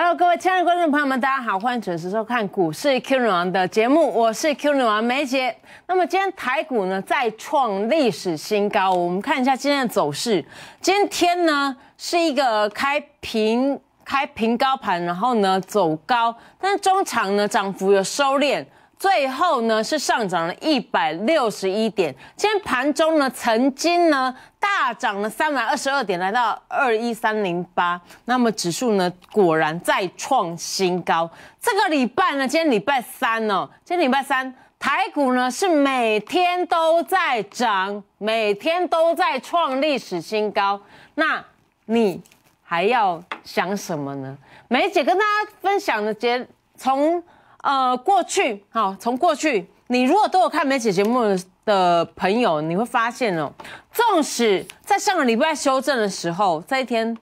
Hello，各位亲爱的观众朋友们，大家好，欢迎准时收看股市 Q 女王的节目，我是 Q 女王梅姐。那么今天台股呢再创历史新高，我们看一下今天的走势。今天呢是一个开平开平高盘，然后呢走高，但是中场呢涨幅有收敛。最后呢是上涨了一百六十一点，今天盘中呢曾经呢大涨了三百二十二点，来到二一三零八，那么指数呢果然再创新高。这个礼拜呢，今天礼拜三呢，今天礼拜三台股呢是每天都在涨，每天都在创历史新高，那你还要想什么呢？梅姐跟大家分享的节从。呃，过去好，从过去，你如果都有看梅姐节目的朋友，你会发现哦，纵使在上个礼拜修正的时候，这一天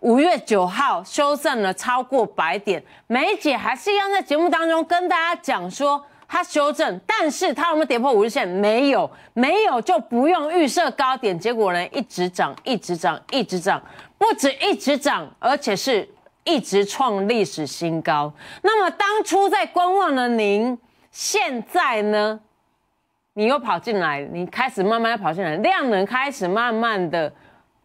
五月九号修正了超过百点，梅姐还是一样在节目当中跟大家讲说，它修正，但是它有没有跌破五日线？没有，没有就不用预设高点，结果呢，一直涨，一直涨，一直涨，不止一直涨，而且是。一直创历史新高。那么当初在观望的您，现在呢？你又跑进来，你开始慢慢跑进来，量能开始慢慢的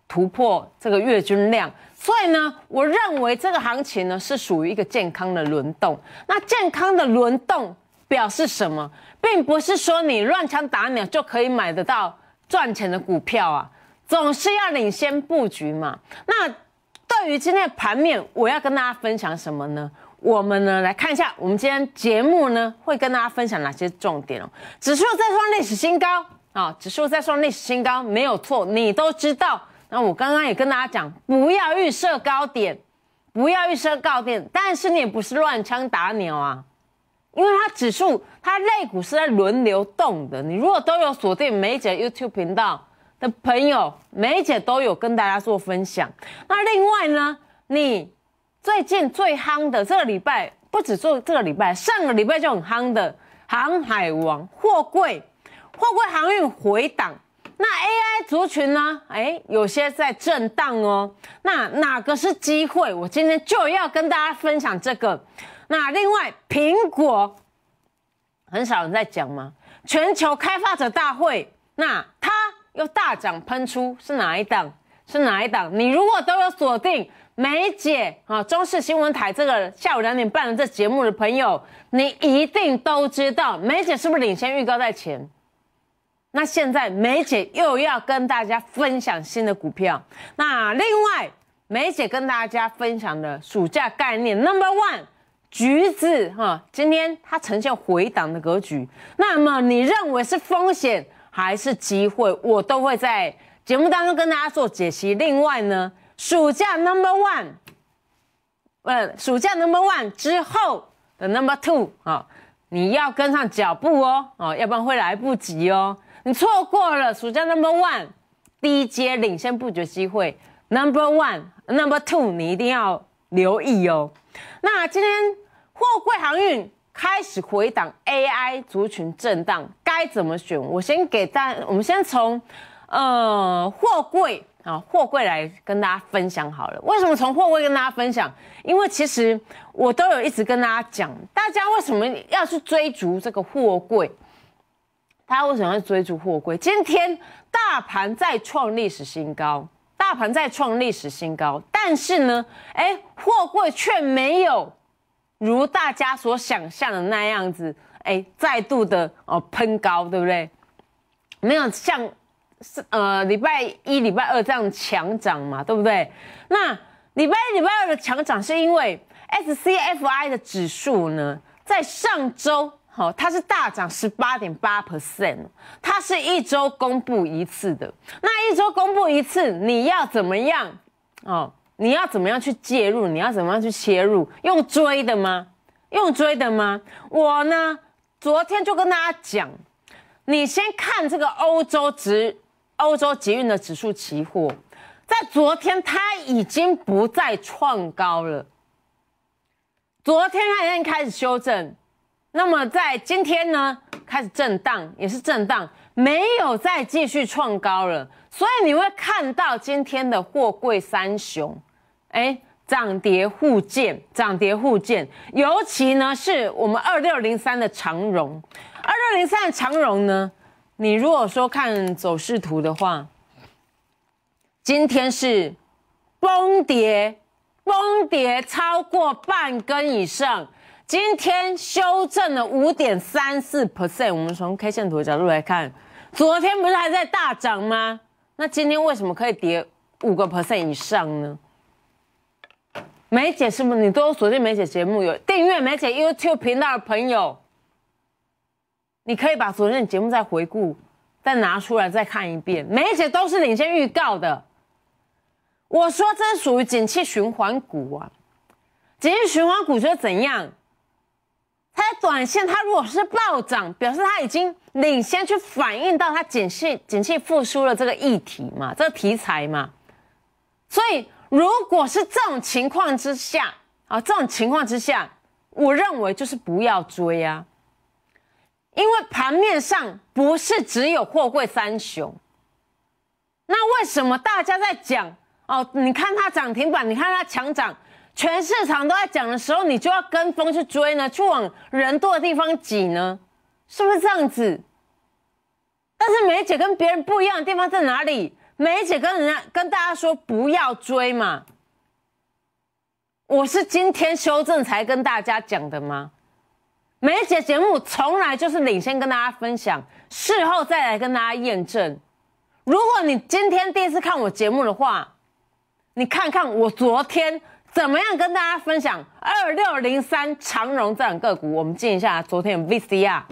突破这个月均量。所以呢，我认为这个行情呢是属于一个健康的轮动。那健康的轮动表示什么？并不是说你乱枪打鸟就可以买得到赚钱的股票啊，总是要领先布局嘛。那对于今天的盘面，我要跟大家分享什么呢？我们呢来看一下，我们今天节目呢会跟大家分享哪些重点哦。指数再创历史新高啊，指数再创历史新高，没有错，你都知道。那我刚刚也跟大家讲，不要预设高点，不要预设高点，但是你也不是乱枪打鸟啊，因为它指数它肋股是在轮流动的。你如果都有锁定每节 YouTube 频道。的朋友，梅姐都有跟大家做分享。那另外呢，你最近最夯的这个礼拜，不止做这个礼拜，上个礼拜就很夯的航海王货柜，货柜航运回档。那 AI 族群呢？哎，有些在震荡哦。那哪个是机会？我今天就要跟大家分享这个。那另外，苹果很少人在讲吗？全球开发者大会，那它。又大涨喷出是哪一档？是哪一档？你如果都有锁定梅姐啊，中视新闻台这个下午两点半的这节目的朋友，你一定都知道梅姐是不是领先预告在前？那现在梅姐又要跟大家分享新的股票。那另外梅姐跟大家分享的暑假概念 Number One，橘子哈，今天它呈现回档的格局，那么你认为是风险？还是机会，我都会在节目当中跟大家做解析。另外呢，暑假 Number One，嗯，暑假 Number One 之后的 Number Two 啊，你要跟上脚步哦，哦，要不然会来不及哦。你错过了暑假 Number One 第一阶领先布局机会 Number One Number Two，你一定要留意哦。那今天货柜航运。开始回档，AI 族群震荡该怎么选？我先给大我们先从，呃，货柜啊，货柜来跟大家分享好了。为什么从货柜跟大家分享？因为其实我都有一直跟大家讲，大家为什么要去追逐这个货柜？大家为什么要追逐货柜？今天大盘再创历史新高，大盘再创历史新高，但是呢，哎，货柜却没有。如大家所想象的那样子，哎，再度的哦喷高，对不对？没有像是呃礼拜一、礼拜二这样强涨嘛，对不对？那礼拜一、礼拜二的强涨是因为 SCFI 的指数呢，在上周好，它是大涨十八点八 percent，它是一周公布一次的，那一周公布一次，你要怎么样哦？你要怎么样去介入？你要怎么样去切入？用追的吗？用追的吗？我呢，昨天就跟大家讲，你先看这个欧洲值，欧洲集运的指数期货，在昨天它已经不再创高了，昨天它已经开始修正，那么在今天呢，开始震荡，也是震荡，没有再继续创高了，所以你会看到今天的货柜三雄。哎，涨跌互见，涨跌互见，尤其呢是我们二六零三的长荣，二六零三的长荣呢，你如果说看走势图的话，今天是崩跌，崩跌超过半根以上，今天修正了五点三四 percent。我们从 K 线图的角度来看，昨天不是还在大涨吗？那今天为什么可以跌五个 percent 以上呢？梅姐，是不是你都昨天梅姐节目有订阅梅姐 YouTube 频道的朋友？你可以把昨天的节目再回顾，再拿出来再看一遍。梅姐都是领先预告的。我说这是属于景气循环股啊，景气循环股觉得怎样？它的短线，它如果是暴涨，表示它已经领先去反映到它景气景气复苏的这个议题嘛，这个题材嘛，所以。如果是这种情况之下啊，这种情况之下，我认为就是不要追啊，因为盘面上不是只有货柜三雄。那为什么大家在讲哦？你看它涨停板，你看它强涨，全市场都在讲的时候，你就要跟风去追呢？去往人多的地方挤呢？是不是这样子？但是梅姐跟别人不一样的地方在哪里？梅姐跟人家跟大家说不要追嘛，我是今天修正才跟大家讲的吗？梅姐节目从来就是领先跟大家分享，事后再来跟大家验证。如果你今天第一次看我节目的话，你看看我昨天怎么样跟大家分享二六零三长荣这样个股，我们进一下昨天 V C r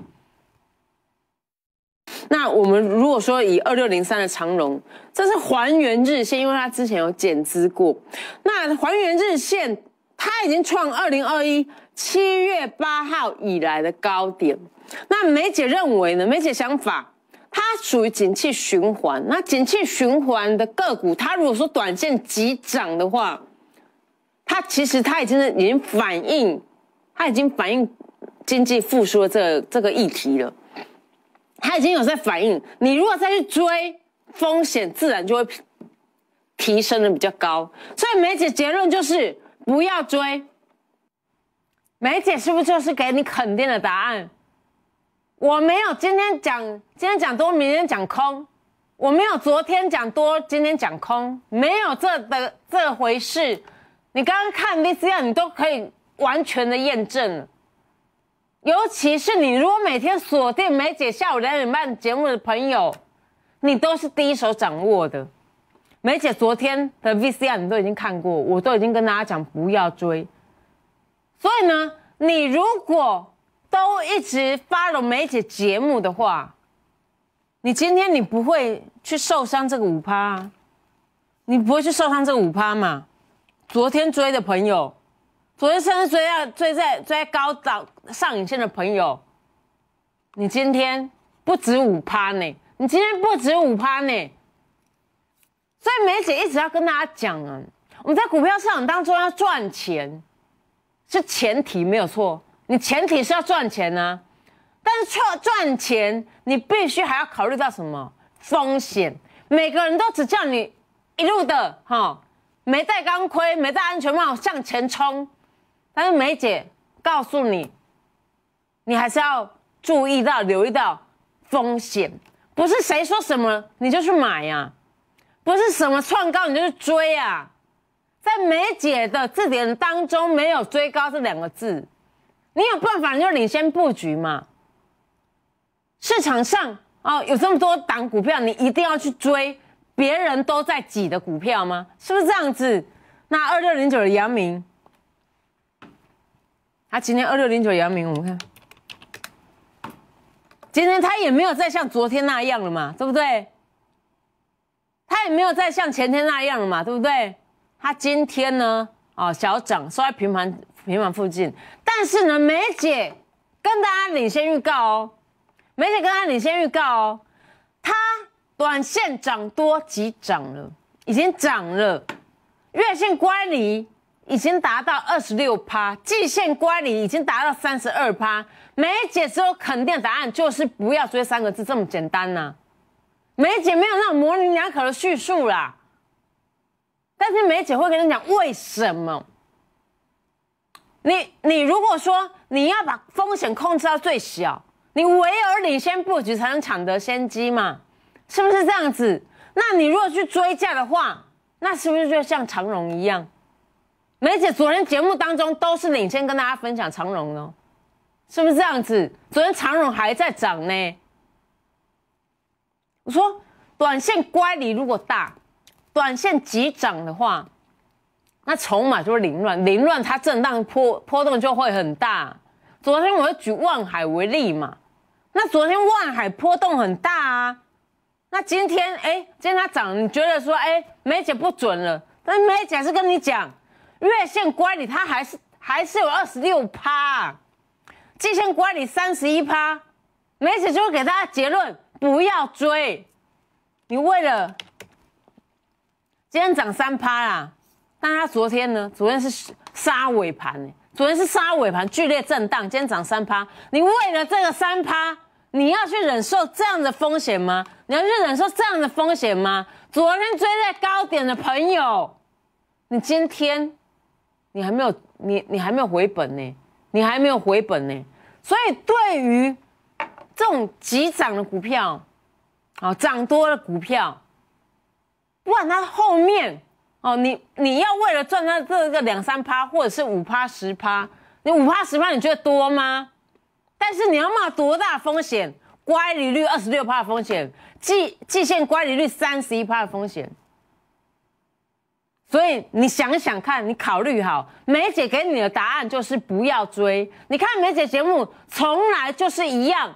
那我们如果说以二六零三的长荣，这是还原日线，因为它之前有减资过。那还原日线，它已经创二零二一七月八号以来的高点。那梅姐认为呢？梅姐想法，它属于景气循环。那景气循环的个股，它如果说短线急涨的话，它其实它已经已经反映，它已经反映经济复苏的这这个议题了。他已经有在反应，你如果再去追，风险自然就会提升的比较高。所以梅姐结论就是不要追。梅姐是不是就是给你肯定的答案？我没有今天讲今天讲多，明天讲空；我没有昨天讲多，今天讲空，没有这的这回事。你刚刚看 V C R，你都可以完全的验证。尤其是你，如果每天锁定梅姐下午两点半节目的朋友，你都是第一手掌握的。梅姐昨天的 VCR 你都已经看过，我都已经跟大家讲不要追。所以呢，你如果都一直 follow 梅姐节目的话，你今天你不会去受伤这个五趴，你不会去受伤这个五趴嘛？昨天追的朋友。昨天甚至追到追在追在高岛上影线的朋友，你今天不止五趴呢！你今天不止五趴呢！所以梅姐一直要跟大家讲啊，我们在股票市场当中要赚钱，是前提没有错。你前提是要赚钱啊，但是赚赚钱，你必须还要考虑到什么风险？每个人都只叫你一路的哈，没戴钢盔、没戴安全帽向前冲。但是梅姐告诉你，你还是要注意到、留意到风险，不是谁说什么你就去买呀，不是什么创高你就去追呀，在梅姐的字典当中没有“追高”这两个字，你有办法就领先布局嘛？市场上哦，有这么多档股票，你一定要去追别人都在挤的股票吗？是不是这样子？那二六零九的阳明。他今天二六零九阳明，我们看，今天他也没有再像昨天那样了嘛，对不对？他也没有再像前天那样了嘛，对不对？他今天呢，啊，小涨，收在平盘、平盘附近，但是呢，梅姐跟大家领先预告哦，梅姐跟大家领先预告哦，他短线涨多急涨了，已经涨了，月线乖离。已经达到二十六趴，季限乖离已经达到三十二趴。梅姐只有肯定答案，就是不要追三个字这么简单呢。梅姐没有那种模棱两可的叙述啦。但是梅姐会跟你讲为什么。你你如果说你要把风险控制到最小，你唯有领先布局才能抢得先机嘛，是不是这样子？那你如果去追价的话，那是不是就像长荣一样？梅姐昨天节目当中都是领先跟大家分享长荣哦，是不是这样子？昨天长荣还在涨呢。我说短线乖离如果大，短线急涨的话，那筹码就会凌乱，凌乱它震荡波波动就会很大。昨天我就举万海为例嘛，那昨天万海波动很大啊。那今天哎，今天它涨，你觉得说哎梅姐不准了？但梅姐是跟你讲。月线乖理它还是还是有二十六趴；季线乖理三十一趴。梅姐就会给家结论：不要追。你为了今天涨三趴啦，但他它昨天呢？昨天是杀尾盘呢？昨天是杀尾盘，剧烈震荡，今天涨三趴。你为了这个三趴，你要去忍受这样的风险吗？你要去忍受这样的风险吗？昨天追在高点的朋友，你今天？你还没有，你你还没有回本呢，你还没有回本呢，所以对于这种急涨的股票，哦，涨多的股票，不管它后面，哦，你你要为了赚它这个两三趴或者是五趴十趴，你五趴十趴你觉得多吗？但是你要冒多大风险？乖离率二十六趴的风险，计计线乖离率三十一趴的风险。所以你想想看，你考虑好，梅姐给你的答案就是不要追。你看梅姐节目从来就是一样，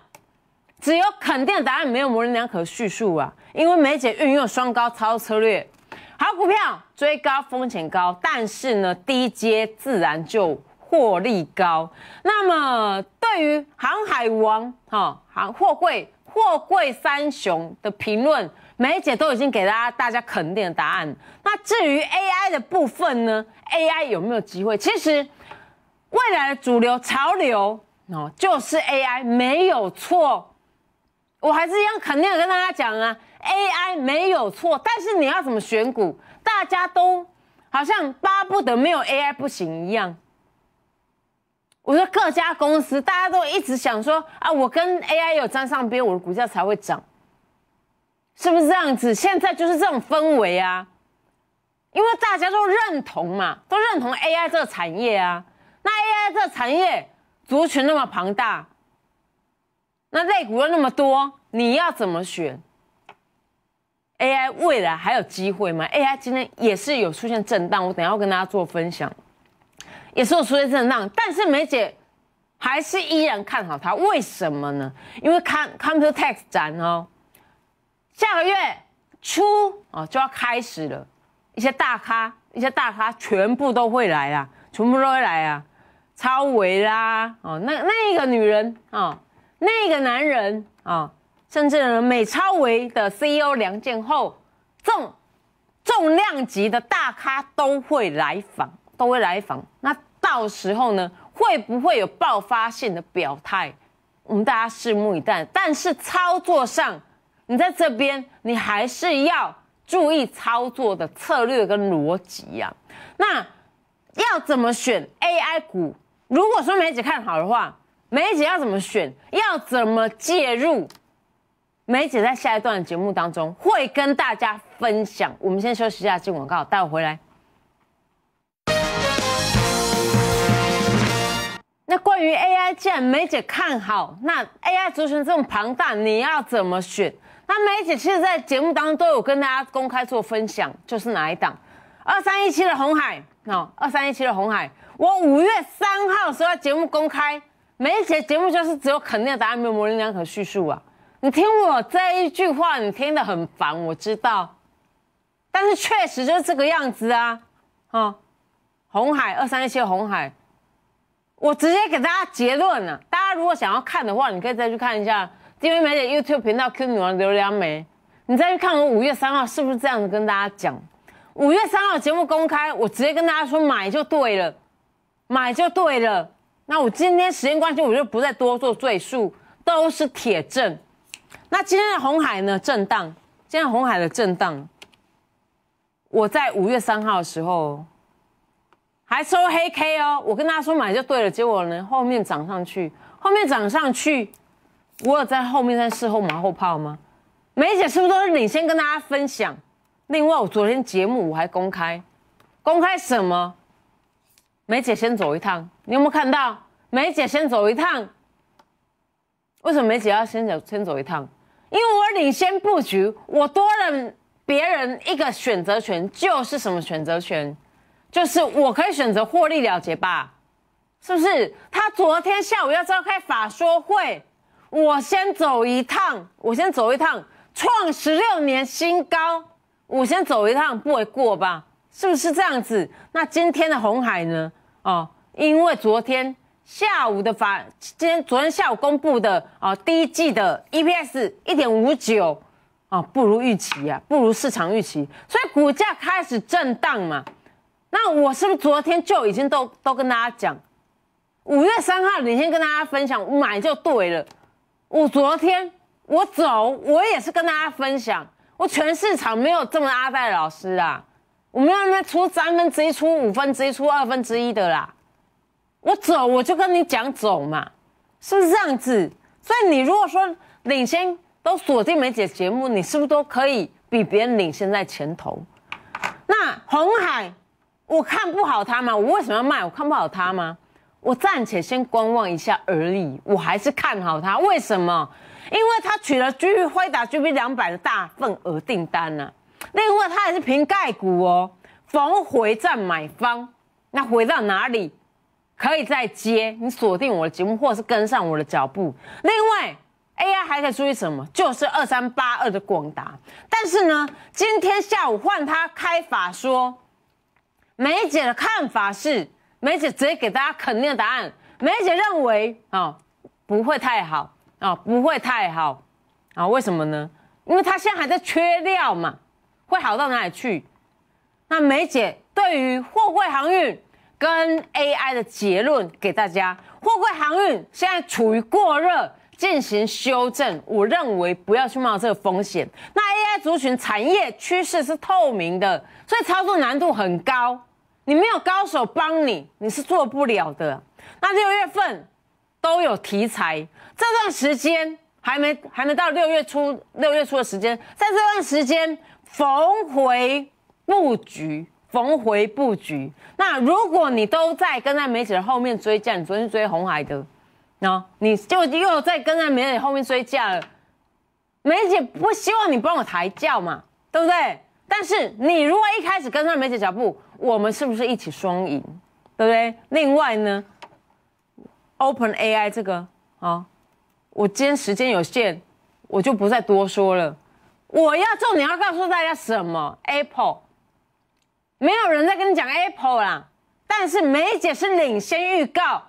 只有肯定的答案，没有模棱两可叙述啊。因为梅姐运用双高操策略，好股票追高风险高，但是呢低阶自然就获利高。那么对于航海王哈航货柜货柜三雄的评论。梅姐都已经给大家大家肯定的答案。那至于 AI 的部分呢？AI 有没有机会？其实未来的主流潮流哦，就是 AI 没有错。我还是一样肯定的跟大家讲啊，AI 没有错。但是你要怎么选股？大家都好像巴不得没有 AI 不行一样。我说，各家公司大家都一直想说啊，我跟 AI 有沾上边，我的股价才会涨。是不是这样子？现在就是这种氛围啊，因为大家都认同嘛，都认同 AI 这个产业啊。那 AI 这个产业族群那么庞大，那肋骨又那么多，你要怎么选？AI 未来还有机会吗？AI 今天也是有出现震荡，我等下要跟大家做分享，也是有出现震荡，但是梅姐还是依然看好它，为什么呢？因为看 Computex 展哦。下个月初啊就要开始了，一些大咖，一些大咖全部都会来啊，全部都会来啊，超维啦，哦，那那个女人啊，那个男人啊，甚至美超维的 CEO 梁建后，重重量级的大咖都会来访，都会来访。那到时候呢，会不会有爆发性的表态？我们大家拭目以待。但是操作上。你在这边，你还是要注意操作的策略跟逻辑呀。那要怎么选 AI 股？如果说梅姐看好的话，梅姐要怎么选？要怎么介入？梅姐在下一段节目当中会跟大家分享。我们先休息一下，进广告，待会回来。那关于 AI，既然梅姐看好，那 AI 族群这么庞大，你要怎么选？那梅姐其实，在节目当中都有跟大家公开做分享，就是哪一档？二三一七的红海哦，二三一七的红海，我五月三号时候节目公开，梅姐节目就是只有肯定的答案，没有模棱两可叙述啊。你听我这一句话，你听得很烦，我知道，但是确实就是这个样子啊，哦，红海二三一七红海，我直接给大家结论了，大家如果想要看的话，你可以再去看一下。因为买点 YouTube 频道，Q 女王刘良梅，你再去看我五月三号是不是这样子跟大家讲？五月三号节目公开，我直接跟大家说买就对了，买就对了。那我今天时间关系，我就不再多做赘述，都是铁证。那今天的红海呢震荡？今天红海的震荡，我在五月三号的时候还收黑 k 哦，我跟大家说买就对了，结果呢后面涨上去，后面涨上去。我有在后面在事后马后炮吗？梅姐是不是都是领先跟大家分享？另外，我昨天节目我还公开，公开什么？梅姐先走一趟，你有没有看到？梅姐先走一趟，为什么梅姐要先走先走一趟？因为我领先布局，我多了别人一个选择权，就是什么选择权？就是我可以选择获利了结吧？是不是？他昨天下午要召开法说会。我先走一趟，我先走一趟，创十六年新高，我先走一趟不为过吧？是不是这样子？那今天的红海呢？哦，因为昨天下午的发，今天昨天下午公布的啊，第一季的 EPS 一点五九，啊，不如预期啊，不如市场预期，所以股价开始震荡嘛。那我是不是昨天就已经都都跟大家讲，五月三号你先跟大家分享买就对了。我昨天我走，我也是跟大家分享，我全市场没有这么阿岱老师啊，我没有那出三分之一、出五分之一、出二分之一的啦。我走，我就跟你讲走嘛，是不是这样子？所以你如果说领先都锁定梅姐节目，你是不是都可以比别人领先在前头？那红海，我看不好他吗？我为什么要卖？我看不好他吗？我暂且先观望一下而已，我还是看好它。为什么？因为它取了 G V 辉达、G V 两百的大份额订单了。另外，它也是平概股哦，逢回站买方。那回到哪里？可以再接你锁定我的节目，或是跟上我的脚步。另外，A I 还可以注意什么？就是二三八二的广达。但是呢，今天下午换它开法说，梅姐的看法是。梅姐直接给大家肯定的答案。梅姐认为啊，不会太好啊，不会太好啊。为什么呢？因为他现在还在缺料嘛，会好到哪里去？那梅姐对于货柜航运跟 AI 的结论给大家：货柜航运现在处于过热，进行修正，我认为不要去冒这个风险。那 AI 族群产业趋势是透明的，所以操作难度很高。你没有高手帮你，你是做不了的。那六月份都有题材，这段时间还没还没到六月初，六月初的时间，在这段时间逢回布局，逢回布局。那如果你都在跟在梅姐后面追价，你昨天追红海的，那你就又在跟在梅姐后面追价了。梅姐不希望你帮我抬轿嘛，对不对？但是你如果一开始跟上梅姐脚步，我们是不是一起双赢，对不对？另外呢，Open AI 这个啊，我今天时间有限，我就不再多说了。我要重点要告诉大家什么？Apple，没有人在跟你讲 Apple 啦。但是梅姐是领先预告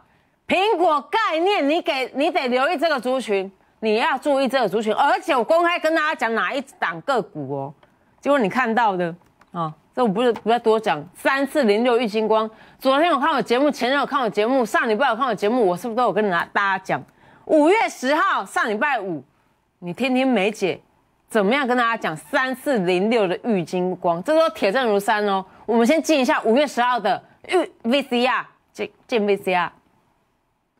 苹果概念，你给你得留意这个族群，你要注意这个族群。而且我公开跟大家讲哪一档个股哦，结果你看到的啊。这我不是不要多讲，三四零六玉金光。昨天我看我节目，前天我看我节目，上礼拜我看我节目，我是不是都有跟大家讲？五月十号上礼拜五，你天天梅姐怎么样跟大家讲三四零六的玉金光？这都铁证如山哦。我们先进一下五月十号的玉 V C R，进进 V C R，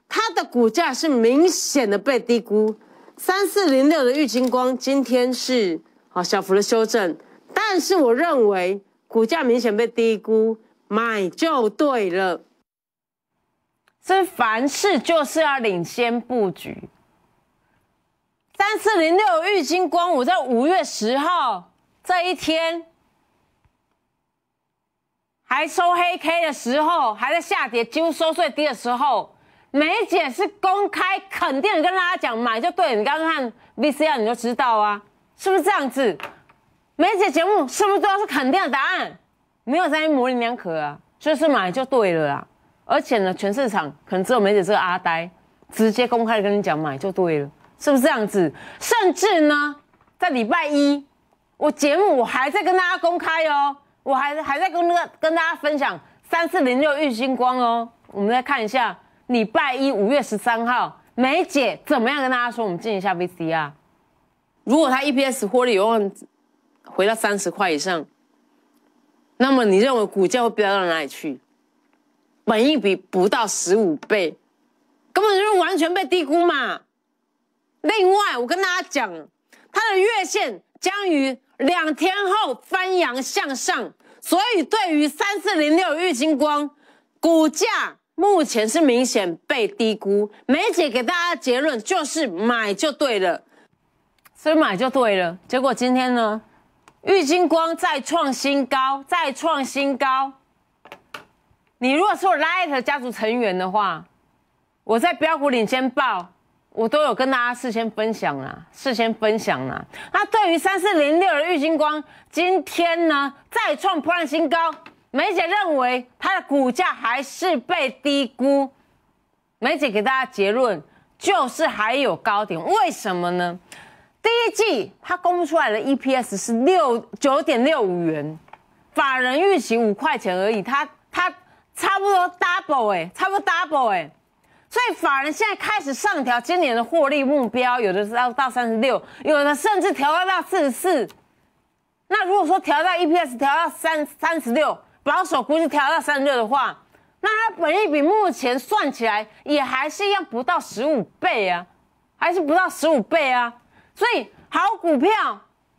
它的股价是明显的被低估。三四零六的玉金光今天是好小幅的修正，但是我认为。股价明显被低估，买就对了。所以凡事就是要领先布局。三四零六玉金光，我在五月十号这一天还收黑 K 的时候，还在下跌，几乎收最低的时候，梅姐是公开肯定跟大家讲，买就对了。你刚刚看 VCR 你就知道啊，是不是这样子？梅姐节目是不是都是肯定的答案？没有在模棱两可啊，就是买就对了啊！而且呢，全市场可能只有梅姐这个阿呆，直接公开跟你讲买就对了，是不是这样子？甚至呢，在礼拜一，我节目我还在跟大家公开哦，我还还在跟那个跟大家分享三四零六玉星光哦。我们再看一下，礼拜一五月十三号，梅姐怎么样跟大家说我们进一下 VC r 如果他 EPS 获利有。回到三十块以上，那么你认为股价会飙到哪里去？本一比不到十五倍，根本就是完全被低估嘛。另外，我跟大家讲，它的月线将于两天后翻扬向上，所以对于三四零六玉金光股价，目前是明显被低估。梅姐给大家结论就是买就对了，所以买就对了。结果今天呢？玉金光再创新高，再创新高。你如果说 l i t 特家族成员的话，我在标股领先报，我都有跟大家事先分享了，事先分享了。那对于三四零六的玉金光，今天呢再创破烂新高，梅姐认为它的股价还是被低估。梅姐给大家结论，就是还有高点，为什么呢？第一季它公布出来的 EPS 是六九点六五元，法人预期五块钱而已，他他差不多 double 哎，差不多 double 哎，所以法人现在开始上调今年的获利目标，有的是要到三十六，有的甚至调到到四十四。那如果说调到 EPS 调到三三十六，保守估计调到三十六的话，那它本益比目前算起来也还是要不到十五倍啊，还是不到十五倍啊。所以好股票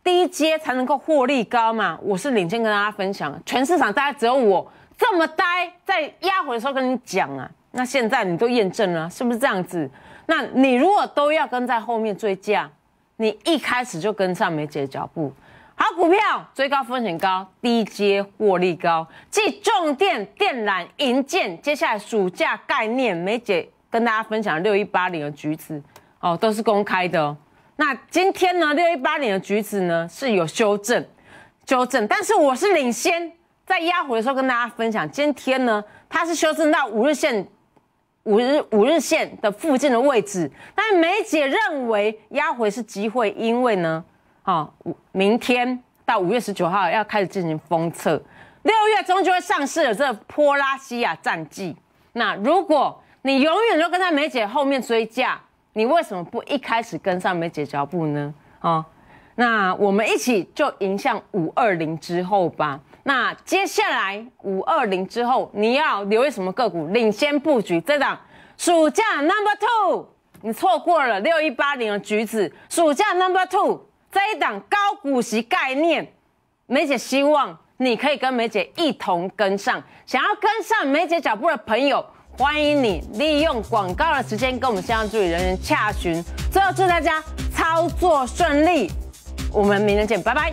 低阶才能够获利高嘛？我是领先跟大家分享，全市场大家只有我这么呆，在压回的时候跟你讲啊。那现在你都验证了，是不是这样子？那你如果都要跟在后面追价，你一开始就跟上梅姐的脚步。好股票追高风险高，低阶获利高，即重电电缆银建，接下来暑假概念，梅姐跟大家分享六一八零的橘子哦，都是公开的。那今天呢？六一八年的橘子呢是有修正，修正，但是我是领先，在压回的时候跟大家分享，今天呢它是修正到五日线，五日五日线的附近的位置。但梅姐认为压回是机会，因为呢，啊，五明天到五月十九号要开始进行封测，六月中就会上市了这波拉西亚战记。那如果你永远都跟在梅姐后面追价，你为什么不一开始跟上梅姐脚步呢？啊，那我们一起就迎向五二零之后吧。那接下来五二零之后，你要留意什么个股领先布局？这档暑假 Number Two，你错过了六一八零的橘子，暑假 Number Two 这一档高股息概念，梅姐希望你可以跟梅姐一同跟上。想要跟上梅姐脚步的朋友。欢迎你利用广告的时间跟我们现场助理人员洽询。最后祝大家操作顺利，我们明天见，拜拜。